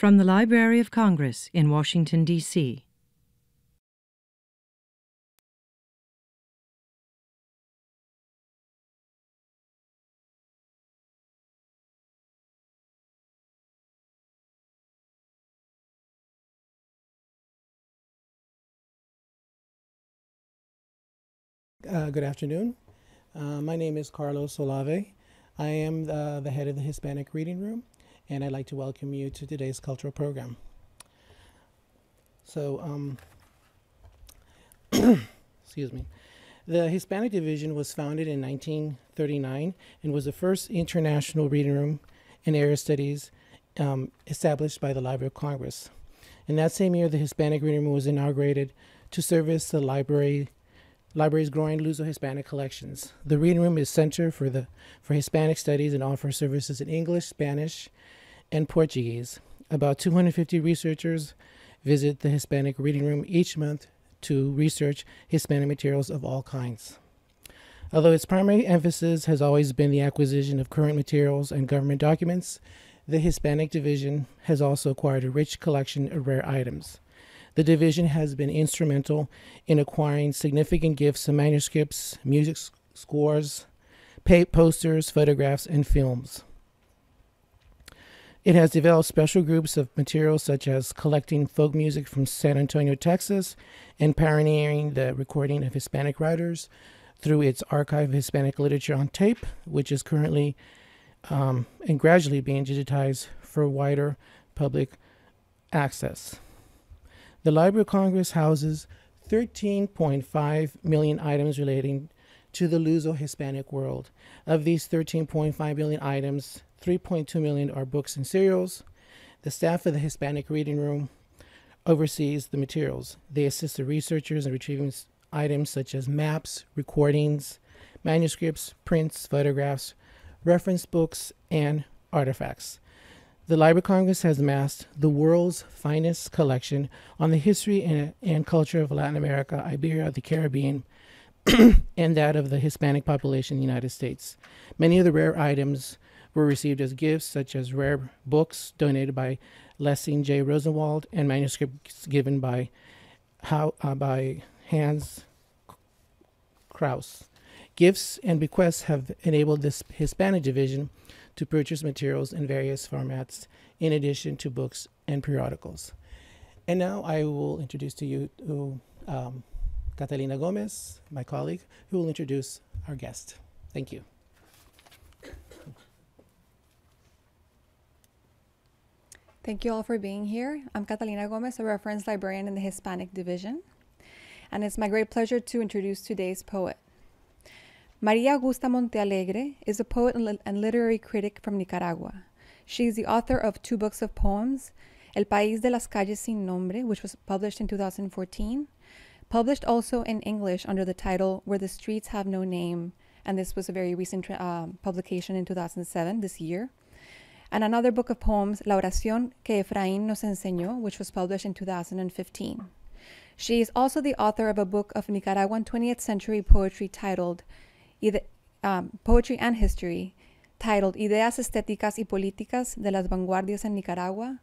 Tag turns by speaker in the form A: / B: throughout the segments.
A: From the Library of Congress in Washington, D.C.
B: Uh, good afternoon. Uh, my name is Carlos Olave. I am the, uh, the head of the Hispanic Reading Room and I'd like to welcome you to today's cultural program. So, um, excuse me. The Hispanic Division was founded in 1939 and was the first international reading room and area studies um, established by the Library of Congress. In that same year, the Hispanic Reading Room was inaugurated to service the library library's growing Luso-Hispanic collections. The Reading Room is center for the for Hispanic studies and offers services in English, Spanish, and Portuguese. About 250 researchers visit the Hispanic Reading Room each month to research Hispanic materials of all kinds. Although its primary emphasis has always been the acquisition of current materials and government documents, the Hispanic Division has also acquired a rich collection of rare items. The division has been instrumental in acquiring significant gifts of manuscripts, music scores, posters, photographs, and films. It has developed special groups of materials such as collecting folk music from San Antonio, Texas, and pioneering the recording of Hispanic writers through its archive of Hispanic literature on tape, which is currently um, and gradually being digitized for wider public access. The Library of Congress houses 13.5 million items relating to the Luso Hispanic world. Of these 13.5 million items, 3.2 million are books and serials. The staff of the Hispanic Reading Room oversees the materials. They assist the researchers in retrieving items such as maps, recordings, manuscripts, prints, photographs, reference books, and artifacts. The Library of Congress has amassed the world's finest collection on the history and, and culture of Latin America, Iberia, the Caribbean, and that of the Hispanic population in the United States. Many of the rare items were received as gifts, such as rare books donated by Lessing J. Rosenwald and manuscripts given by how, uh, by Hans Kraus. Gifts and bequests have enabled this Hispanic division to purchase materials in various formats, in addition to books and periodicals. And now I will introduce to you to, um, Catalina Gomez, my colleague, who will introduce our guest. Thank you.
A: Thank you all for being here. I'm Catalina Gomez, a reference librarian in the Hispanic Division, and it's my great pleasure to introduce today's poet. Maria Augusta Montealegre is a poet and literary critic from Nicaragua. She is the author of two books of poems, El País de las Calles Sin Nombre, which was published in 2014, published also in English under the title Where the Streets Have No Name, and this was a very recent uh, publication in 2007, this year and another book of poems, La Oración que Efraín nos enseñó, which was published in 2015. She is also the author of a book of Nicaraguan 20th century poetry titled um, Poetry and History, titled Ideas Estéticas y Políticas de las Vanguardias en Nicaragua,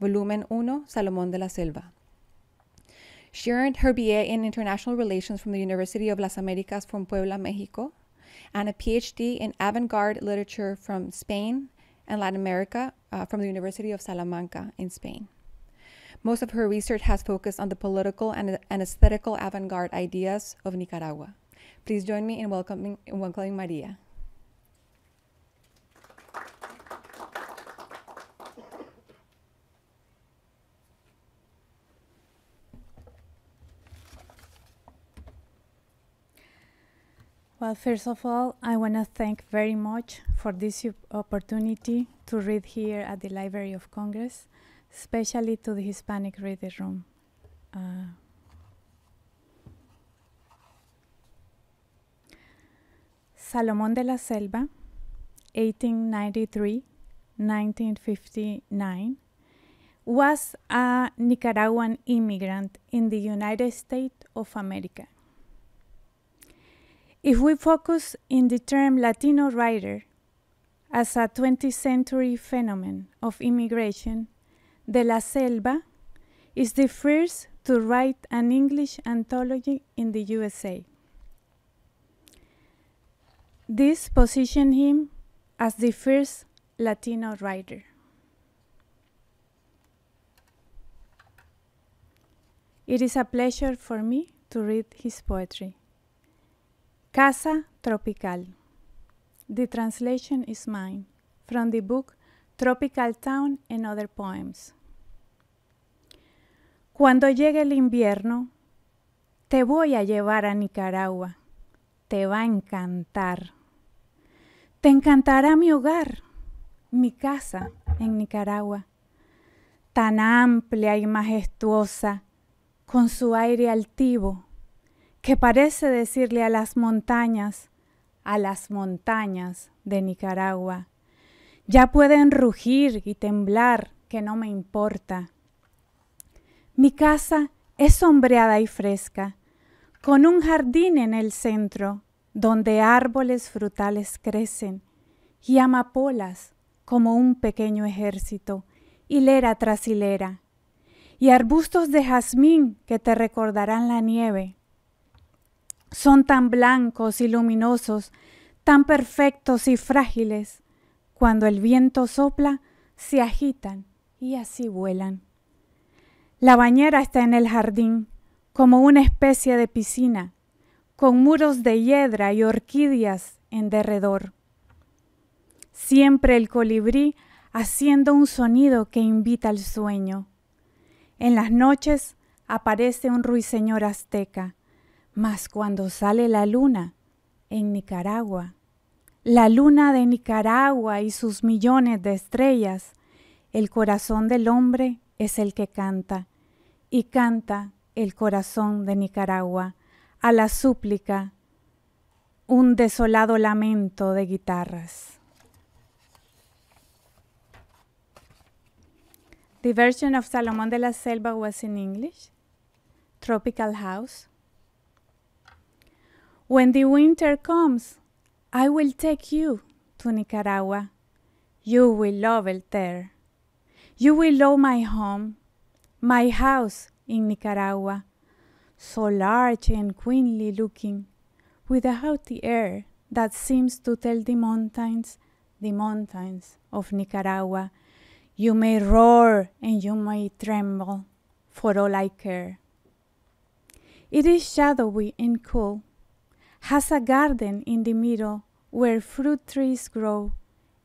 A: Volumen 1, Salomón de la Selva. She earned her BA in International Relations from the University of Las Americas from Puebla, Mexico, and a PhD in avant garde literature from Spain and Latin America uh, from the University of Salamanca in Spain. Most of her research has focused on the political and, and aesthetical avant garde ideas of Nicaragua. Please join me in welcoming, in welcoming Maria.
C: Well, first of all, I want to thank very much for this opportunity to read here at the Library of Congress, especially to the Hispanic Reading Room. Uh, Salomón de la Selva, 1893-1959, was a Nicaraguan immigrant in the United States of America. If we focus in the term Latino writer as a 20th century phenomenon of immigration, De La Selva is the first to write an English anthology in the USA. This positioned him as the first Latino writer. It is a pleasure for me to read his poetry. Casa Tropical. The translation is mine from the book Tropical Town and Other Poems. Cuando llegue el invierno, te voy a llevar a Nicaragua. Te va a encantar. Te encantará mi hogar, mi casa en Nicaragua, tan amplia y majestuosa, con su aire altivo que parece decirle a las montañas, a las montañas de Nicaragua, ya pueden rugir y temblar, que no me importa. Mi casa es sombreada y fresca, con un jardín en el centro, donde árboles frutales crecen y amapolas como un pequeño ejército, hilera tras hilera, y arbustos de jazmín que te recordarán la nieve son tan blancos y luminosos, tan perfectos y frágiles. Cuando el viento sopla, se agitan y así vuelan. La bañera está en el jardín, como una especie de piscina, con muros de hiedra y orquídeas en derredor. Siempre el colibrí haciendo un sonido que invita al sueño. En las noches aparece un ruiseñor azteca, mas cuando sale la luna en Nicaragua, la luna de Nicaragua y sus millones de estrellas, el corazón del hombre es el que canta, y canta el corazón de Nicaragua a la súplica, un desolado lamento de guitarras. The version of Salomón de la Selva was in English, Tropical House, When the winter comes, I will take you to Nicaragua. You will love it there. You will love my home, my house in Nicaragua, so large and queenly looking, with a haughty air that seems to tell the mountains, the mountains of Nicaragua, you may roar and you may tremble, for all I care. It is shadowy and cool, has a garden in the middle where fruit trees grow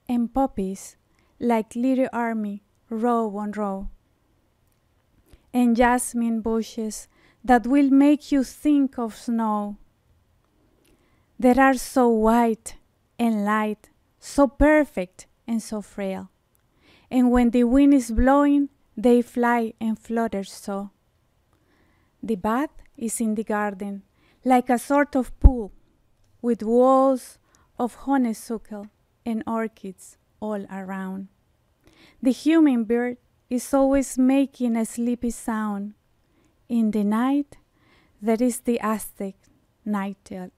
C: and poppies, like little army, row on row. And jasmine bushes that will make you think of snow. They are so white and light, so perfect and so frail. And when the wind is blowing, they fly and flutter so. The bath is in the garden, like a sort of pool with walls of honeysuckle and orchids all around. The human bird is always making a sleepy sound. In the night, that is the Aztec nightingale.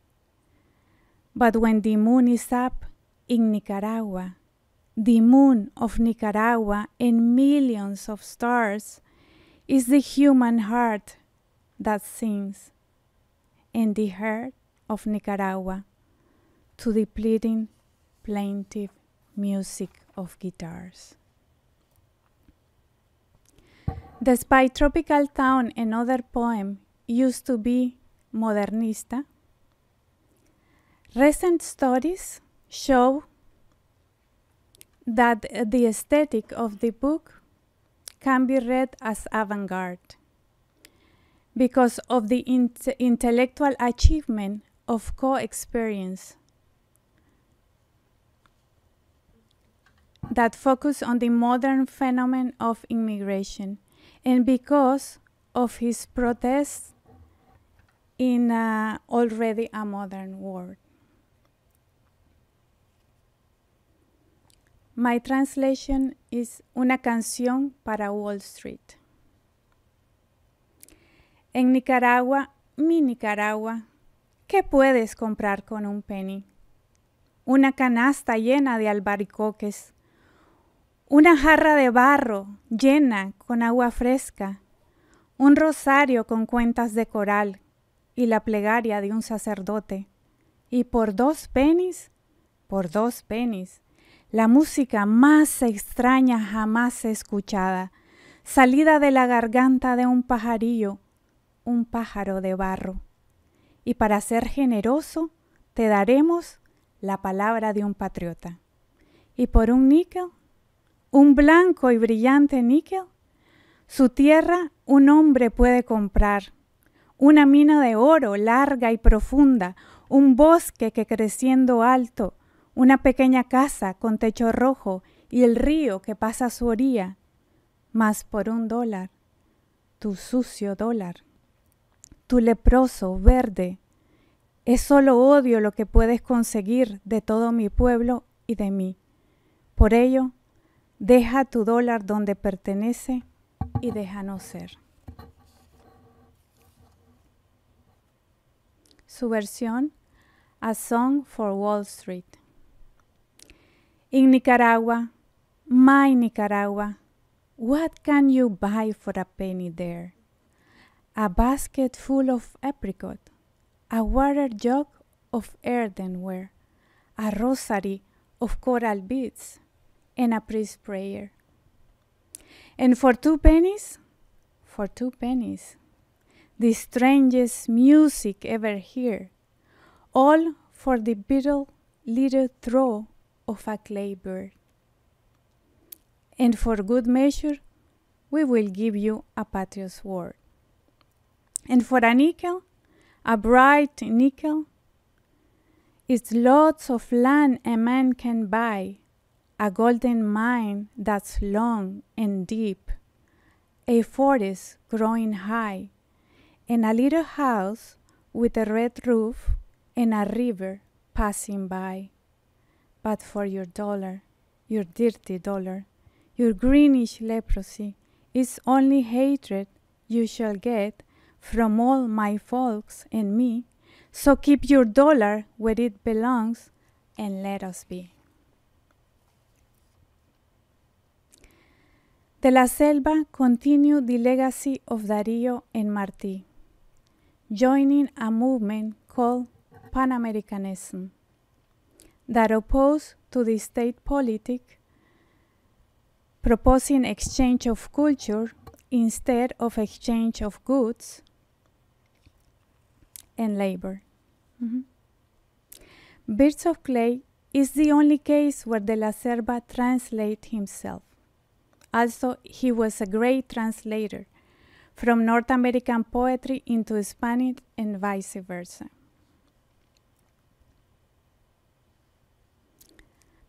C: But when the moon is up in Nicaragua, the moon of Nicaragua and millions of stars, is the human heart that sings in the heart of Nicaragua to the pleading, plaintive music of guitars. Despite Tropical Town another other poem used to be modernista, recent studies show that the aesthetic of the book can be read as avant-garde because of the intellectual achievement of co-experience that focus on the modern phenomenon of immigration and because of his protest in uh, already a modern world. My translation is Una canción para Wall Street. En Nicaragua, mi Nicaragua, ¿qué puedes comprar con un penny? Una canasta llena de albaricoques, una jarra de barro llena con agua fresca, un rosario con cuentas de coral y la plegaria de un sacerdote. Y por dos pennies, por dos pennies, la música más extraña jamás escuchada, salida de la garganta de un pajarillo, un pájaro de barro. Y para ser generoso, te daremos la palabra de un patriota. Y por un níquel, un blanco y brillante níquel, su tierra un hombre puede comprar, una mina de oro larga y profunda, un bosque que creciendo alto, una pequeña casa con techo rojo y el río que pasa a su orilla, más por un dólar, tu sucio dólar, tu leproso verde. Es solo odio lo que puedes conseguir de todo mi pueblo y de mí. Por ello, deja tu dólar donde pertenece y no ser. Su versión, A Song for Wall Street. In Nicaragua, my Nicaragua, what can you buy for a penny there? a basket full of apricot, a water jug of earthenware, a rosary of coral beads, and a priest's prayer. And for two pennies, for two pennies, the strangest music ever heard, all for the little, little throw of a clay bird. And for good measure, we will give you a patriot's word. And for a nickel, a bright nickel, it's lots of land a man can buy, a golden mine that's long and deep, a forest growing high, and a little house with a red roof and a river passing by. But for your dollar, your dirty dollar, your greenish leprosy, it's only hatred you shall get from all my folks and me. So keep your dollar where it belongs and let us be. De la Selva continued the legacy of Darío and Martí, joining a movement called Pan-Americanism that opposed to the state politic, proposing exchange of culture instead of exchange of goods, and labor. Mm -hmm. Birds of Clay is the only case where de la Serba translates himself. Also, he was a great translator from North American poetry into Spanish and vice versa.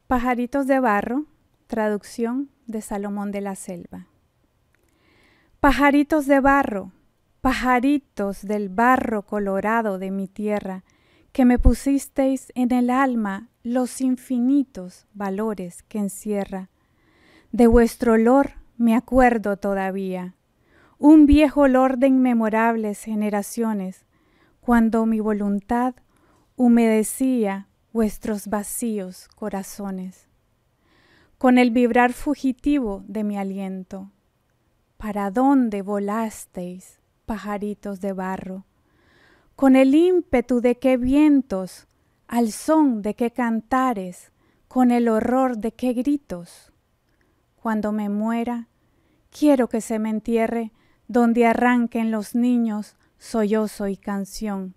C: Pajaritos de Barro, traducción de Salomón de la Selva. Pajaritos de Barro, pajaritos del barro colorado de mi tierra, que me pusisteis en el alma los infinitos valores que encierra. De vuestro olor me acuerdo todavía, un viejo olor de inmemorables generaciones, cuando mi voluntad humedecía vuestros vacíos corazones. Con el vibrar fugitivo de mi aliento, ¿para dónde volasteis? pajaritos de barro. Con el ímpetu de qué vientos, al son de qué cantares, con el horror de qué gritos. Cuando me muera, quiero que se me entierre donde arranquen los niños sollozo y canción,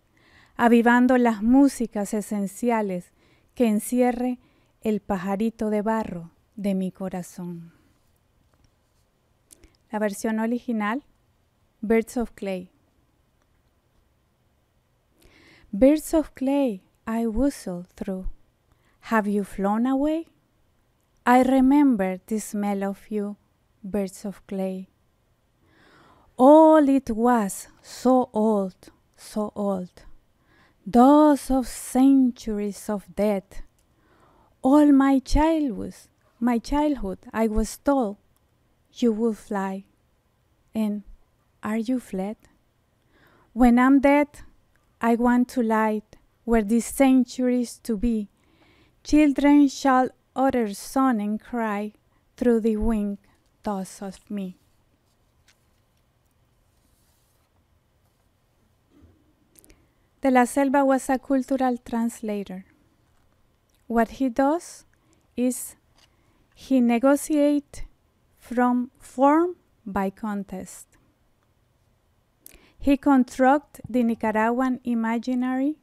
C: avivando las músicas esenciales que encierre el pajarito de barro de mi corazón. La versión original Birds of Clay. Birds of clay, I whistle through. Have you flown away? I remember the smell of you, birds of clay. All it was so old, so old. dozens of centuries of death. All my childhood, my childhood, I was told you would fly. And are you fled? When I'm dead, I want to light where these centuries to be. Children shall utter son and cry through the wing Thus of me. De la Selva was a cultural translator. What he does is he negotiates from form by contest. He constructed the Nicaraguan imaginary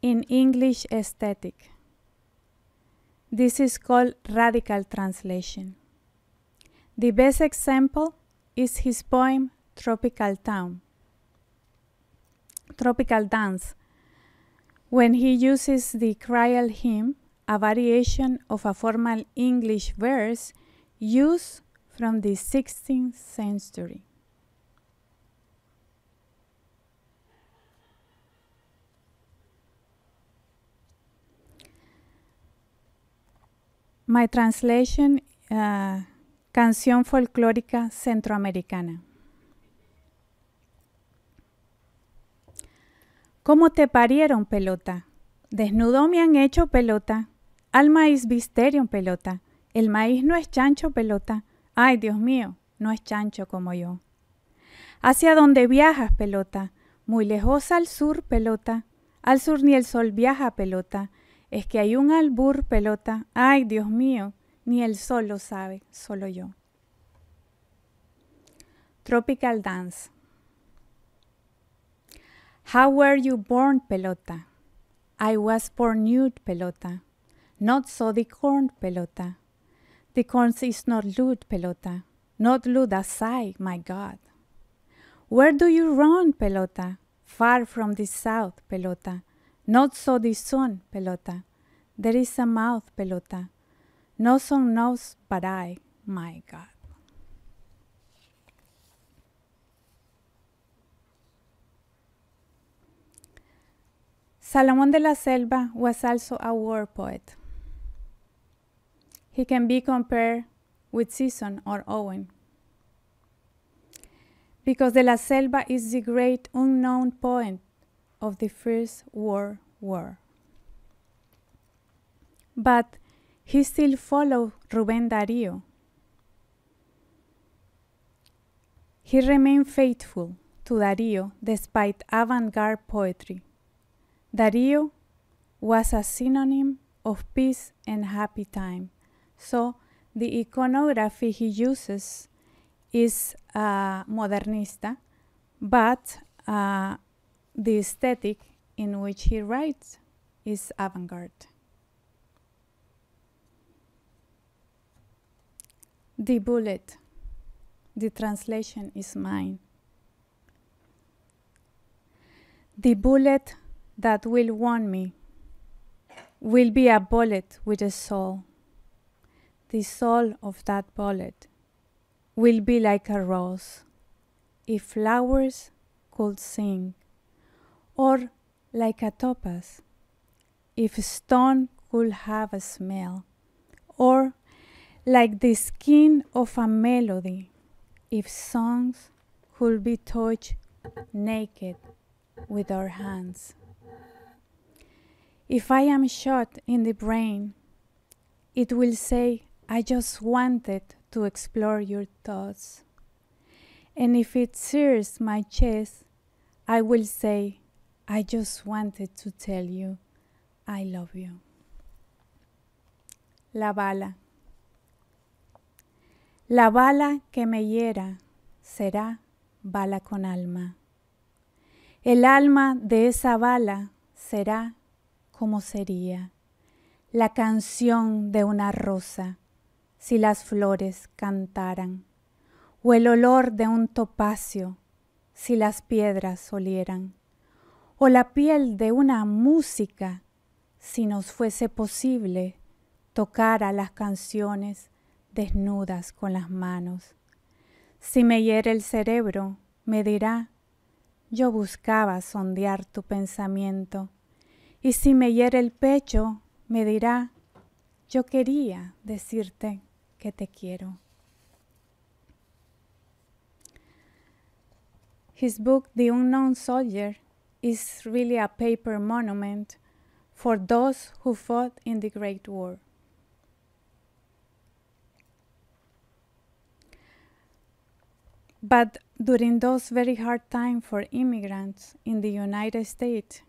C: in English aesthetic. This is called radical translation. The best example is his poem Tropical Town, Tropical Dance, when he uses the Creole hymn, a variation of a formal English verse used from the 16th century. My translation, ah, canción folclórica centroamericana. ¿Cómo te parieron, pelota? Desnudo me han hecho, pelota. Al maíz visterion, pelota. El maíz no es chancho, pelota. Ay, Dios mío, no es chancho como yo. ¿Hacia dónde viajas, pelota? Muy lejos al sur, pelota. Al sur ni el sol viaja, pelota es que hay un albur pelota, ay Dios mío, ni el sol lo sabe, solo yo. Tropical Dance. How were you born, pelota? I was born nude, pelota. Not so the corn, pelota. The corn is not nude, pelota. Not lewd as my God. Where do you run, pelota? Far from the south, pelota. Not so this one, pelota. There is a mouth, pelota. No son knows but I, my God. Salomon de la Selva was also a war poet. He can be compared with Season or Owen. Because de la Selva is the great unknown poet of the First World war. But he still followed Rubén Darío. He remained faithful to Darío despite avant garde poetry. Darío was a synonym of peace and happy time, so the iconography he uses is uh, modernista, but uh, the aesthetic in which he writes is avant garde. The bullet, the translation is mine. The bullet that will warn me will be a bullet with a soul. The soul of that bullet will be like a rose. If flowers could sing, or like a topaz, if stone could have a smell, or like the skin of a melody, if songs could be touched naked with our hands. If I am shot in the brain, it will say, I just wanted to explore your thoughts. And if it sears my chest, I will say, I just wanted to tell you I love you. La bala. La bala que me hiera será bala con alma. El alma de esa bala será como sería la canción de una rosa si las flores cantaran, o el olor de un topacio si las piedras olieran o la piel de una música, si nos fuese posible tocar a las canciones desnudas con las manos. Si me hiere el cerebro, me dirá, yo buscaba sondear tu pensamiento. Y si me hiere el pecho, me dirá, yo quería decirte que te quiero. His book The Unknown Soldier is really a paper monument for those who fought in the Great War. But during those very hard times for immigrants in the United States,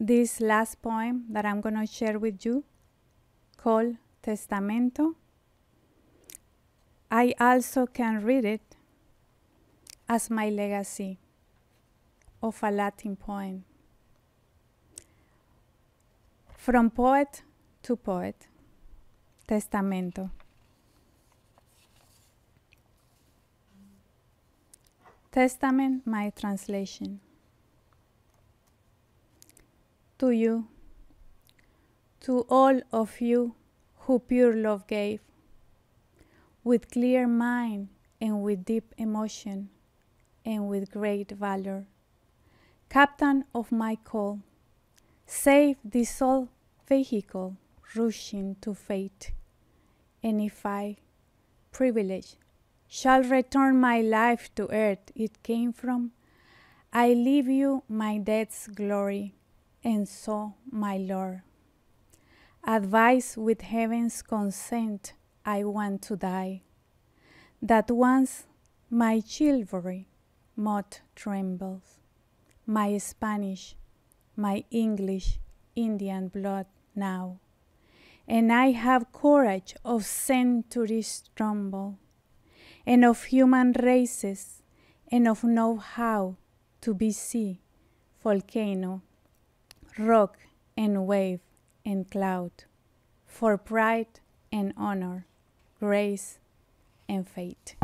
C: this last poem that I'm going to share with you, called Testamento, I also can read it as my legacy of a Latin poem. From poet to poet, testamento. Testament, my translation. To you, to all of you who pure love gave, with clear mind and with deep emotion and with great valor captain of my call, save this soul vehicle rushing to fate. And if I, privilege, shall return my life to earth it came from, I leave you my death's glory, and so my Lord. Advice with heaven's consent I want to die, that once my chivalry moth trembles my Spanish, my English, Indian blood now, and I have courage of centuries tremble, and of human races, and of know how to be sea, volcano, rock and wave and cloud, for pride and honor, grace and fate.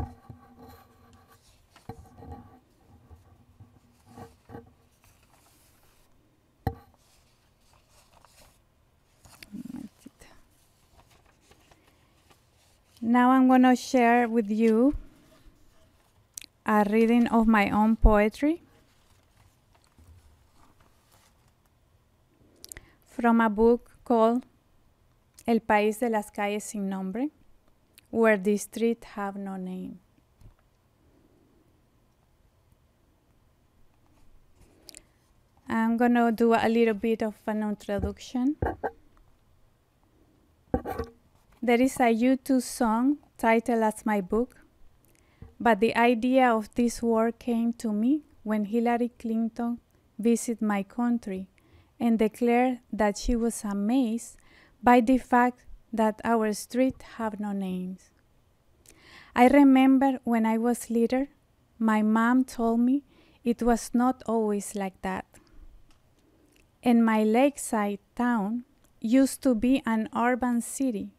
C: Now I'm going to share with you a reading of my own poetry from a book called El País de las Calles Sin Nombre, where the streets have no name. I'm going to do a little bit of an introduction. There a YouTube song titled as my book, but the idea of this work came to me when Hillary Clinton visited my country and declared that she was amazed by the fact that our streets have no names. I remember when I was little, my mom told me it was not always like that. In my lakeside town used to be an urban city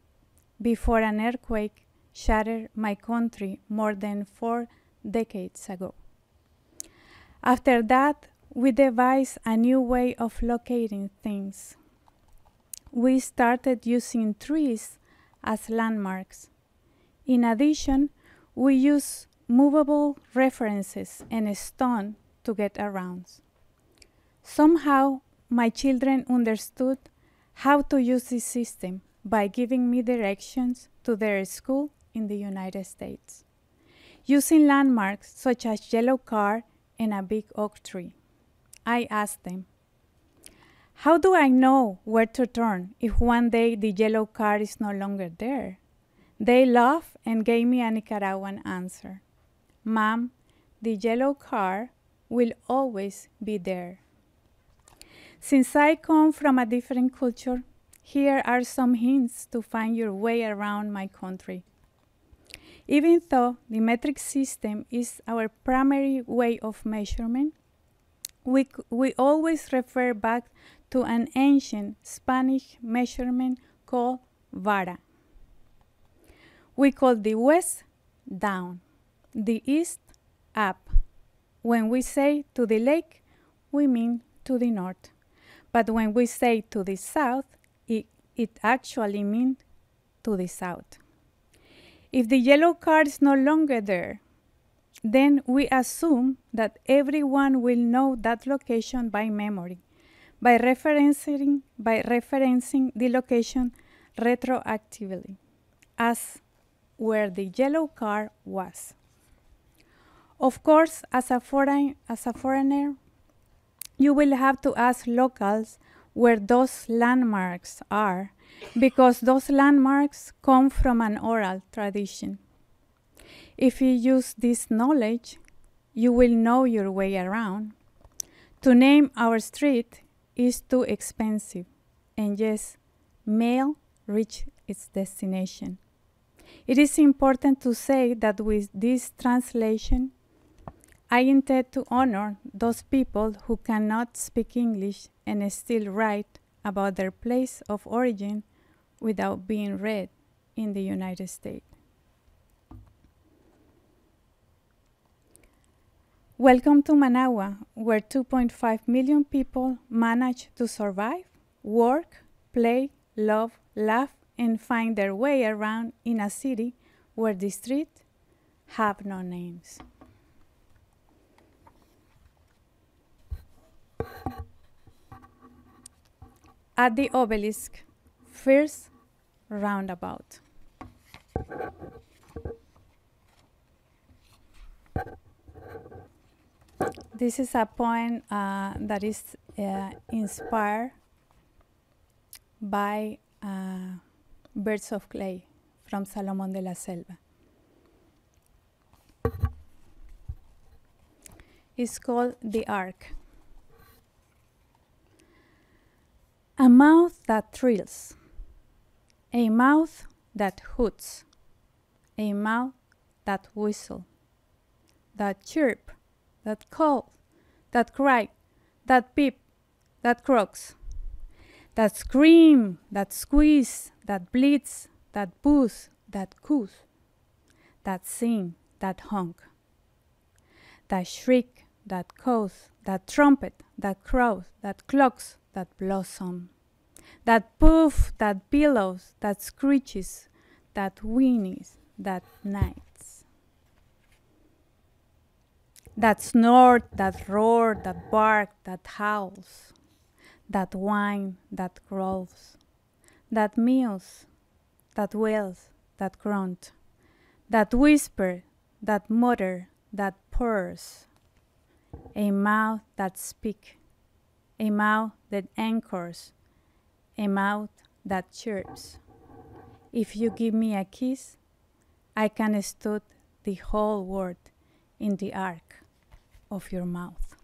C: before an earthquake shattered my country more than four decades ago. After that, we devised a new way of locating things. We started using trees as landmarks. In addition, we use movable references and stone to get around. Somehow, my children understood how to use this system by giving me directions to their school in the United States, using landmarks such as yellow car and a big oak tree. I asked them, how do I know where to turn if one day the yellow car is no longer there? They laughed and gave me a Nicaraguan answer. Mom, the yellow car will always be there. Since I come from a different culture, here are some hints to find your way around my country. Even though the metric system is our primary way of measurement, we, we always refer back to an ancient Spanish measurement called vara. We call the west down, the east up. When we say to the lake, we mean to the north. But when we say to the south, it actually means to the south. If the yellow card is no longer there, then we assume that everyone will know that location by memory, by referencing, by referencing the location retroactively, as where the yellow card was. Of course, as a, foreign, as a foreigner, you will have to ask locals where those landmarks are, because those landmarks come from an oral tradition. If you use this knowledge, you will know your way around. To name our street is too expensive, and yes, mail reached its destination. It is important to say that with this translation, I intend to honor those people who cannot speak English and still write about their place of origin without being read in the United States. Welcome to Managua, where 2.5 million people manage to survive, work, play, love, laugh, and find their way around in a city where the streets have no names. At the obelisk, first roundabout. This is a poem uh, that is uh, inspired by uh, Birds of Clay from Salomon de la Selva. It's called The Ark. A mouth that thrills. A mouth that hoots. A mouth that whistle. That chirp. That call. That cry. That peep. That croaks. That scream. That squeeze. That bleeds. That boos. That coos. That sing. That honk. That shriek. That cough. That trumpet. That crows. That clocks that blossom, that poof, that billows, that screeches, that whinnies, that nights, that snort, that roar, that bark, that howls, that whine, that growls, that mews, that wails, that grunt, that whisper, that mutter, that purrs, a mouth that speaks, a mouth that anchors, a mouth that chirps. If you give me a kiss, I can stud the whole world in the arc of your mouth.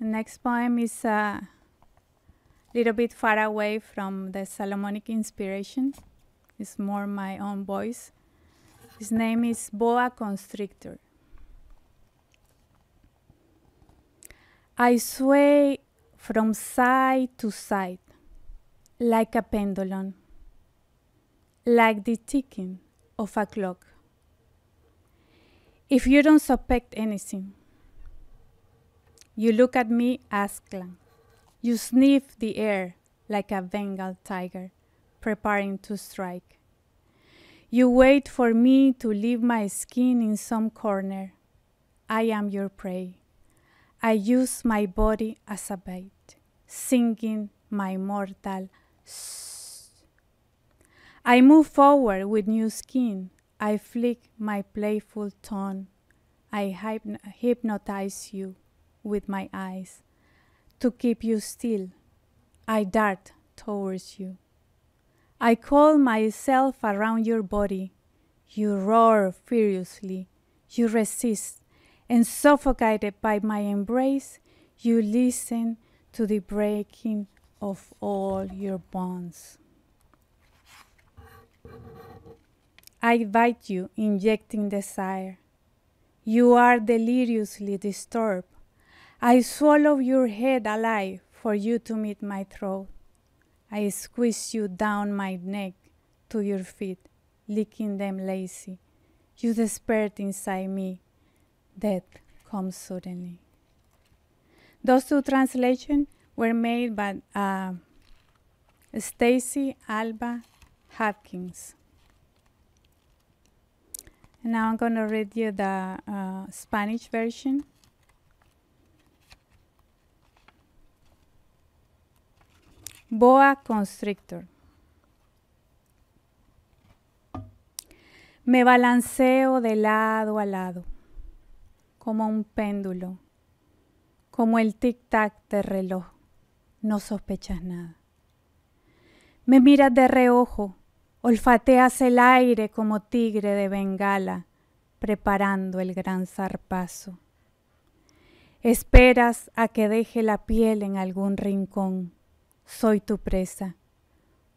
C: The next poem is a little bit far away from the Salomonic inspiration. It's more my own voice. His name is Boa Constrictor. I sway from side to side like a pendulum, like the ticking of a clock. If you don't suspect anything, you look at me as You sniff the air like a Bengal tiger preparing to strike. You wait for me to leave my skin in some corner. I am your prey. I use my body as a bait, singing my mortal shh. I move forward with new skin. I flick my playful tongue. I hypnotize you with my eyes to keep you still. I dart towards you. I call myself around your body. You roar furiously. You resist and suffocated by my embrace, you listen to the breaking of all your bonds. I invite you, injecting desire. You are deliriously disturbed. I swallow your head alive for you to meet my throat. I squeeze you down my neck to your feet, licking them lazy. You despair inside me, death comes suddenly. Those two translations were made by uh, Stacy Alba Hopkins. And now I'm going to read you the uh, Spanish version. Boa constrictor. Me balanceo de lado a lado como un péndulo, como el tic-tac de reloj. No sospechas nada. Me miras de reojo, olfateas el aire como tigre de Bengala, preparando el gran zarpazo. Esperas a que deje la piel en algún rincón. Soy tu presa.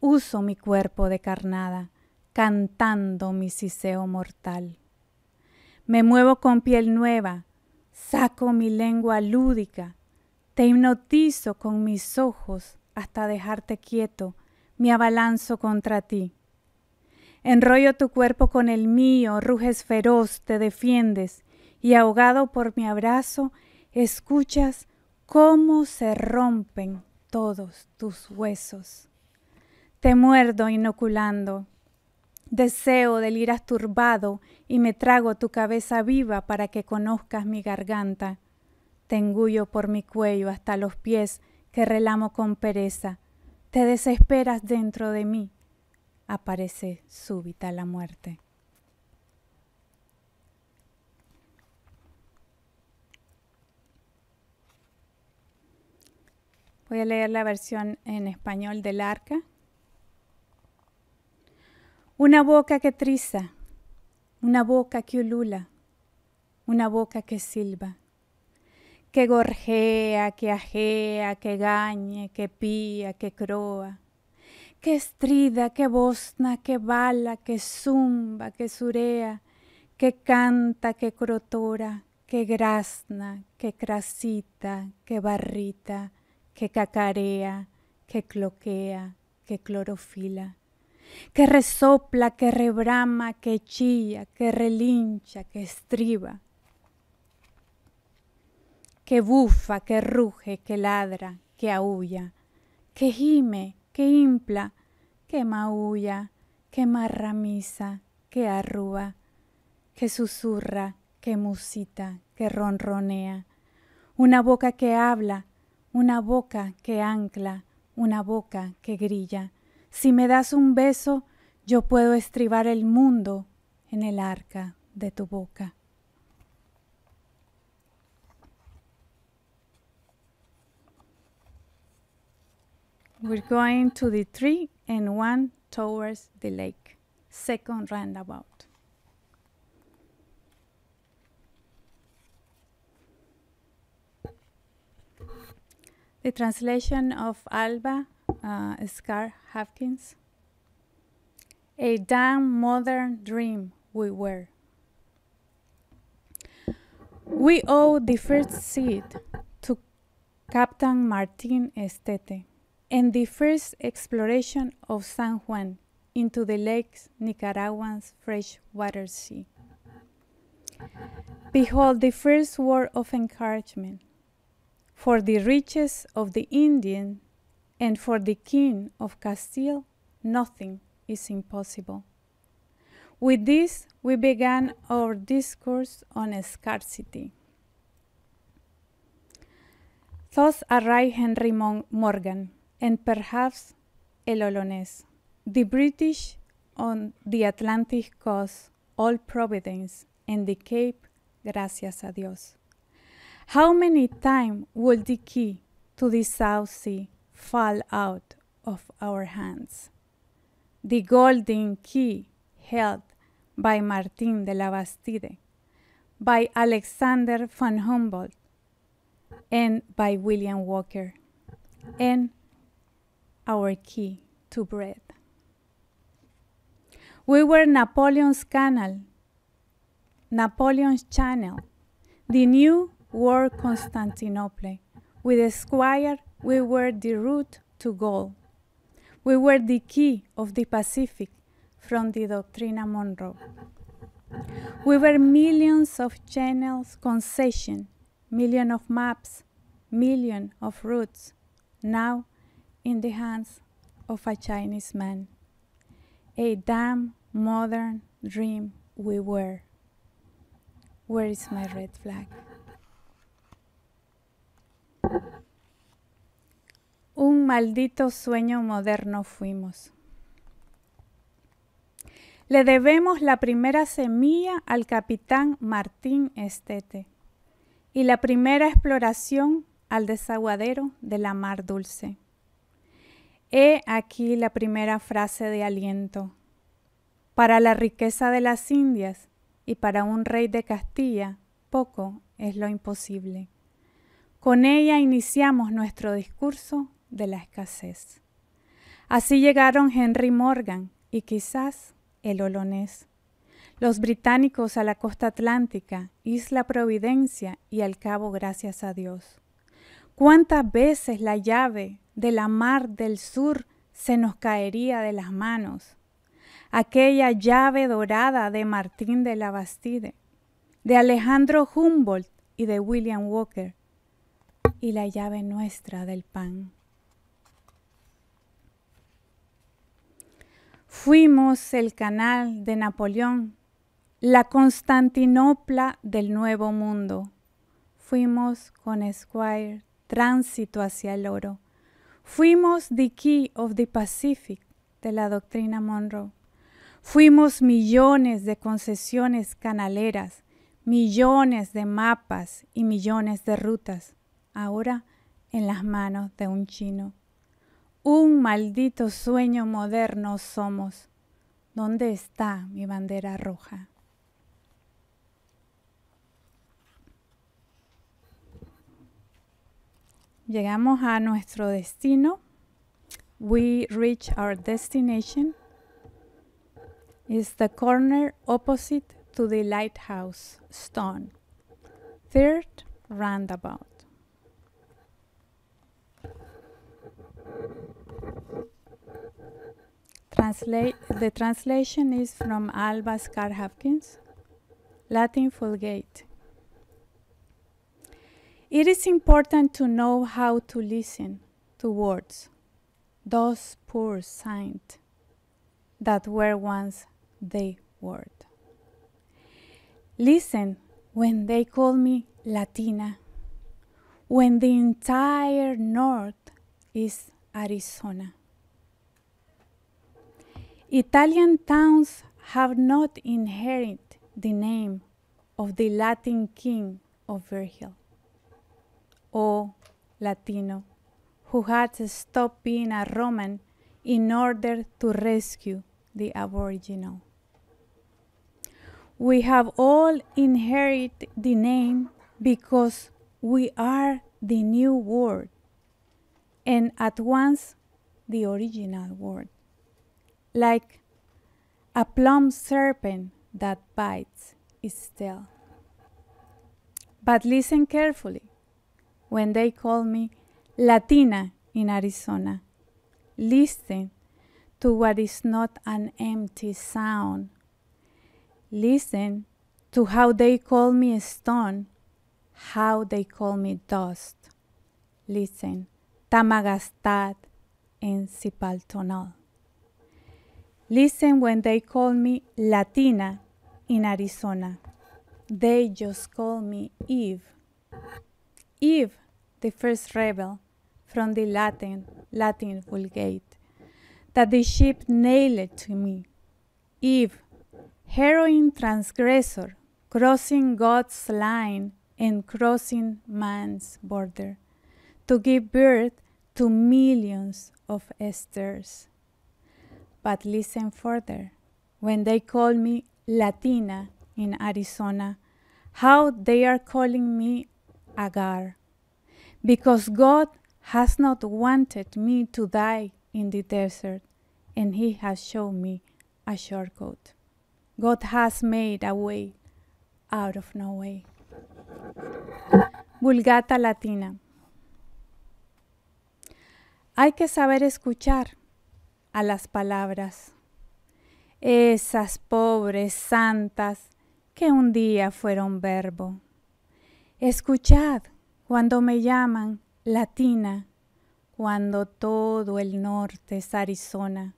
C: Uso mi cuerpo de carnada, cantando mi siseo mortal. Me muevo con piel nueva, saco mi lengua lúdica, te hipnotizo con mis ojos hasta dejarte quieto, me abalanzo contra ti. Enrollo tu cuerpo con el mío, ruges feroz, te defiendes, y ahogado por mi abrazo, escuchas cómo se rompen todos tus huesos. Te muerdo inoculando Deseo del ir turbado y me trago tu cabeza viva para que conozcas mi garganta. Te engullo por mi cuello hasta los pies que relamo con pereza. Te desesperas dentro de mí. Aparece súbita la muerte. Voy a leer la versión en español del arca. Una boca que triza, una boca que ulula, una boca que silba, que gorjea, que ajea, que gañe, que pía, que croa, que estrida, que bosna, que bala, que zumba, que surea, que canta, que crotora, que grasna, que crasita, que barrita, que cacarea, que cloquea, que clorofila que resopla, que rebrama, que chilla, que relincha, que estriba, que bufa, que ruge, que ladra, que aúlla, que gime, que impla, que maulla, que marramiza, que arruba, que susurra, que musita, que ronronea, una boca que habla, una boca que ancla, una boca que grilla, si me das un beso, yo puedo estribar el mundo en el arca de tu boca. We're going to the tree and one towards the lake. Second roundabout. The translation of Alba uh, Scar Hopkins. A damn modern dream we were. We owe the first seed to Captain Martin Estete and the first exploration of San Juan into the lake's Nicaraguan's freshwater sea. Behold the first word of encouragement. For the riches of the Indian and for the King of Castile nothing is impossible. With this, we began our discourse on scarcity. Thus arrived Henry Mon Morgan and perhaps El Olonés. The British on the Atlantic coast, all Providence and the Cape, gracias a Dios. How many times will the key to the South Sea fall out of our hands. The golden key held by Martin de la Bastide, by Alexander von Humboldt, and by William Walker, and our key to bread. We were Napoleon's canal, Napoleon's channel, the new war Constantinople, with Esquire we were the route to goal. We were the key of the Pacific from the Doctrina Monroe. We were millions of channels concession, million of maps, million of routes, now in the hands of a Chinese man. A damn modern dream we were. Where is my red flag? Un maldito sueño moderno fuimos. Le debemos la primera semilla al capitán Martín Estete y la primera exploración al desaguadero de la mar dulce. He aquí la primera frase de aliento. Para la riqueza de las Indias y para un rey de Castilla, poco es lo imposible. Con ella iniciamos nuestro discurso de la escasez. Así llegaron Henry Morgan y quizás el Olonés, los británicos a la costa atlántica, Isla Providencia y al cabo gracias a Dios. ¿Cuántas veces la llave de la mar del sur se nos caería de las manos? Aquella llave dorada de Martín de la Bastide, de Alejandro Humboldt y de William Walker, y la llave nuestra del pan. Fuimos el canal de Napoleón, la Constantinopla del Nuevo Mundo. Fuimos con Esquire, tránsito hacia el oro. Fuimos the key of the Pacific de la doctrina Monroe. Fuimos millones de concesiones canaleras, millones de mapas y millones de rutas, ahora en las manos de un chino. Un maldito sueño moderno somos. ¿Dónde está mi bandera roja? Llegamos a nuestro destino. We reach our destination. It's the corner opposite to the lighthouse stone. Third roundabout. translate, the translation is from Alba Scar Hopkins, Latin Fulgate. It is important to know how to listen to words, those poor signs that were once the word. Listen when they call me Latina, when the entire North is Arizona. Italian towns have not inherited the name of the Latin king of Virgil, or Latino, who had stopped being a Roman in order to rescue the Aboriginal. We have all inherited the name because we are the new world and at once the original world like a plump serpent that bites its tail. But listen carefully when they call me Latina in Arizona. Listen to what is not an empty sound. Listen to how they call me stone, how they call me dust. Listen, Tamagastad en Cipaltonal. Listen when they call me Latina in Arizona. They just call me Eve. Eve, the first rebel from the Latin, Latin Vulgate, that the ship nailed to me. Eve, heroin transgressor, crossing God's line and crossing man's border to give birth to millions of Esters. But listen further. When they call me Latina in Arizona, how they are calling me Agar. Because God has not wanted me to die in the desert, and He has shown me a shortcut. God has made a way out of no way. Vulgata Latina. Hay que saber escuchar. a las palabras. Esas pobres santas que un día fueron verbo. Escuchad cuando me llaman latina, cuando todo el norte es Arizona.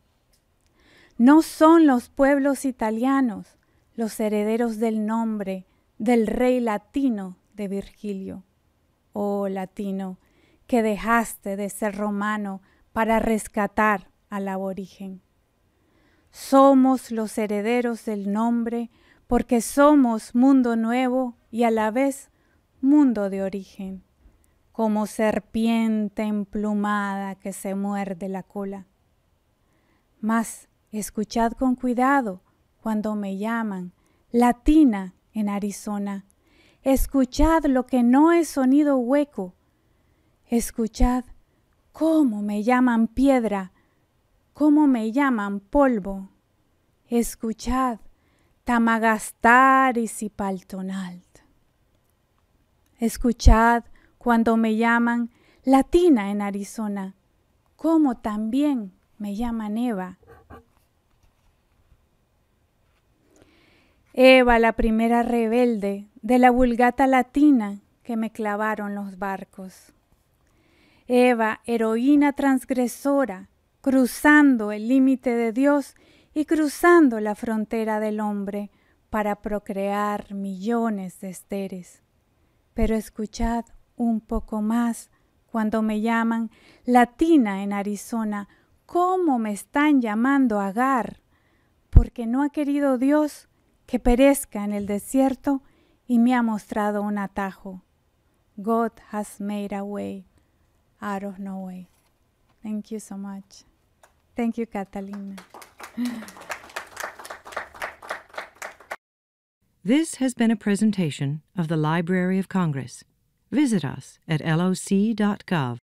C: No son los pueblos italianos los herederos del nombre del rey latino de Virgilio. Oh latino, que dejaste de ser romano para rescatar al aborigen. Somos los herederos del nombre porque somos mundo nuevo y a la vez mundo de origen, como serpiente emplumada que se muerde la cola. Mas escuchad con cuidado cuando me llaman Latina en Arizona. Escuchad lo que no es sonido hueco. Escuchad cómo me llaman piedra cómo me llaman polvo. Escuchad, Tamagastaris y Paltonalt. Escuchad cuando me llaman Latina en Arizona, ¿cómo también me llaman Eva. Eva, la primera rebelde de la vulgata latina que me clavaron los barcos. Eva, heroína transgresora cruzando el límite de Dios y cruzando la frontera del hombre para procrear millones de esteres. Pero escuchad un poco más cuando me llaman Latina en Arizona, cómo me están llamando Agar, porque no ha querido Dios que perezca en el desierto y me ha mostrado un atajo. God has made a way out of no way. Thank you so much. Thank you, Catalina.
A: This has been a presentation of the Library of Congress. Visit us at loc.gov